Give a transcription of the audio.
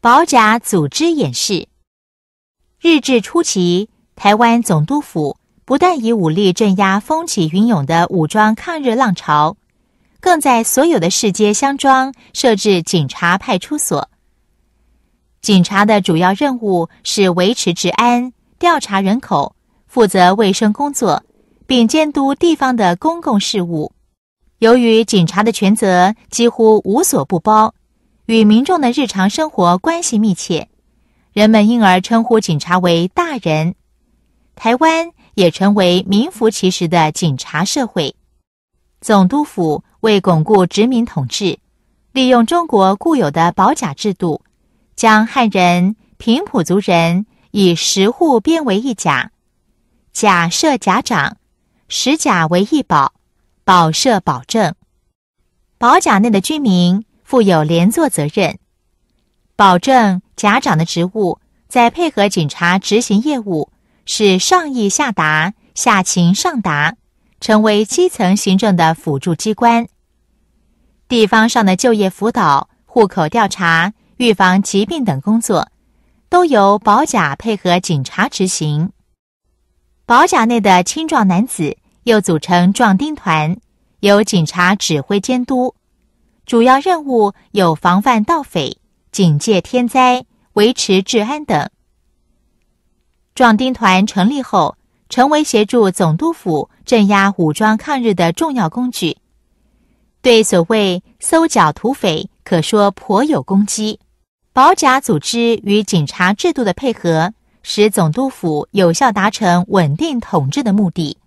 保甲组织演示。日治初期，台湾总督府不但以武力镇压风起云涌的武装抗日浪潮，更在所有的市街、乡庄设置警察派出所。警察的主要任务是维持治安、调查人口、负责卫生工作，并监督地方的公共事务。由于警察的权责几乎无所不包。与民众的日常生活关系密切，人们因而称呼警察为“大人”，台湾也成为名副其实的警察社会。总督府为巩固殖民统治，利用中国固有的保甲制度，将汉人平埔族人以十户编为一甲，甲设甲长，十甲为一保，保设保证。保甲内的居民。负有连坐责任，保证甲长的职务在配合警察执行业务，是上意下达、下情上达，成为基层行政的辅助机关。地方上的就业辅导、户口调查、预防疾病等工作，都由保甲配合警察执行。保甲内的青壮男子又组成壮丁团，由警察指挥监督。主要任务有防范盗匪、警戒天灾、维持治安等。壮丁团成立后，成为协助总督府镇压武装抗日的重要工具。对所谓搜剿土匪，可说颇有攻击。保甲组织与警察制度的配合，使总督府有效达成稳定统治的目的。